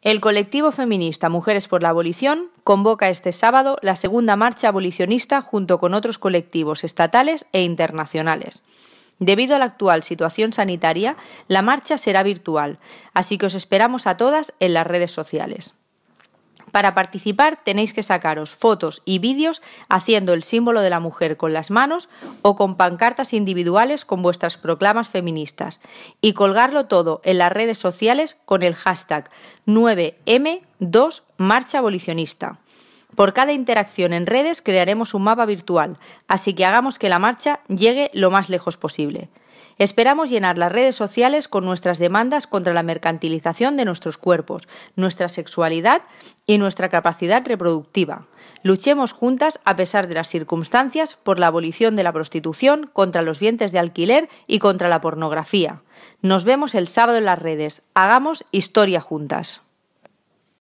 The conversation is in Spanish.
El colectivo feminista Mujeres por la Abolición convoca este sábado la segunda marcha abolicionista junto con otros colectivos estatales e internacionales. Debido a la actual situación sanitaria, la marcha será virtual, así que os esperamos a todas en las redes sociales. Para participar tenéis que sacaros fotos y vídeos haciendo el símbolo de la mujer con las manos o con pancartas individuales con vuestras proclamas feministas y colgarlo todo en las redes sociales con el hashtag 9M2 Marcha Abolicionista. Por cada interacción en redes crearemos un mapa virtual, así que hagamos que la marcha llegue lo más lejos posible. Esperamos llenar las redes sociales con nuestras demandas contra la mercantilización de nuestros cuerpos, nuestra sexualidad y nuestra capacidad reproductiva. Luchemos juntas, a pesar de las circunstancias, por la abolición de la prostitución, contra los vientres de alquiler y contra la pornografía. Nos vemos el sábado en las redes. Hagamos historia juntas.